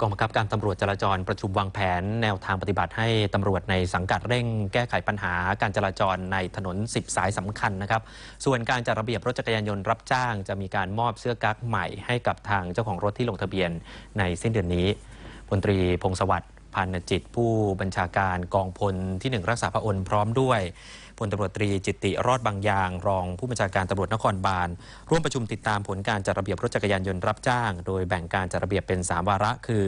กองบังคับการตำรวจจราจรประชุมวางแผน แนวทางปฏิบัติให้ตำรวจในสังกัดเร่งแก้ไขปัญหาการจราจรในถนน10สายสำคัญนะครับ ส่วนการจัดระเบียบรถจักรยานยนต์รับจ้างจะมีการมอบเสื้อกั๊กใหม่ให้กับทางเจ้าของรถที่ลงทะเบียนในสิ้นเดือนนี้พลตรี พงศวัตรพันจิต ผู้บัญชาการกองพลที่ 1 รักษาพระองค์พร้อมด้วยพลตารวจตรีจิตติรอดบางยาง รองผู้บัญชาการตำรวจนครบาล ร่วมประชุมติดตามผลการจัดระเบียบรถจักรยานยนต์รับจ้าง โดยแบ่งการจัดระเบียบเป็น 3 วาระ คือ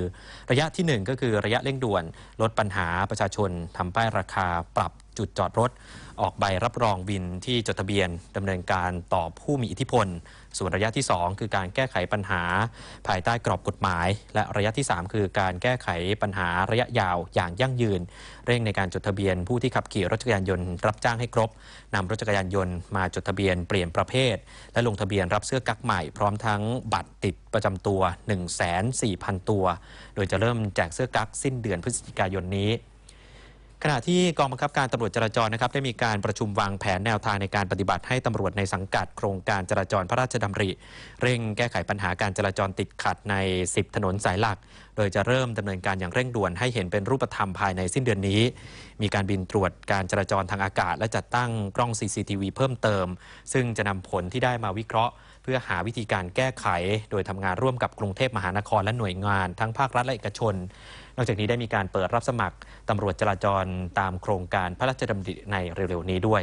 ระยะที่ 1 ก็คือระยะเร่งด่วนลดปัญหาประชาชน ทำป้ายราคาปรับจุดจอดรถออกใบรับรองวินที่จดทะเบียนดำเนินการต่อผู้มีอิทธิพล ส่วนระยะที่ 2 คือการแก้ไขปัญหา ภายใต้กรอบกฎหมาย และระยะที่ 3 คือการแก้ไขปัญหาระยะยาวอย่างยั่งยืนเร่งในการจดทะเบียนผู้ที่ขับขี่รถจักรยานยนต์ รับจ้างให้ครบนำรถจักรยานยนต์ มาจดทะเบียนเปลี่ยนประเภท และลงทะเบียนรับเสื้อกั๊กใหม่พร้อมทั้งบัตรติดประจำตัว1 4ี่0 0 0ตัว โดยจะเริ่มแจกเสื้อกั๊กสิ้นเดือนพฤศจิกายนนี้ขณะที่กองบังคับการตำรวจจราจรนะครับได้มีการประชุมวางแผนแนวทางในการปฏิบัติให้ตำรวจในสังกัดโครงการจราจรพระราชดำริ เร่งแก้ไขปัญหาการจราจรติดขัดใน 10 ถนนสายหลัก โดยจะเริ่มดำเนินการอย่างเร่งด่วนให้เห็นเป็นรูปธรรมภายในสิ้นเดือนนี้ มีการบินตรวจการจราจรทางอากาศ และจัดตั้งกล้อง CCTV เพิ่มเติม ซึ่งจะนำผลที่ได้มาวิเคราะห์ เพื่อหาวิธีการแก้ไข โดยทำงานร่วมกับกรุงเทพมหานครและหน่วยงาน ทั้งภาครัฐและเอกชนนอกจากนี้ได้มีการเปิดรับสมัครตำรวจจราจรตามโครงการพระราชดำริในเร็วๆนี้ด้วย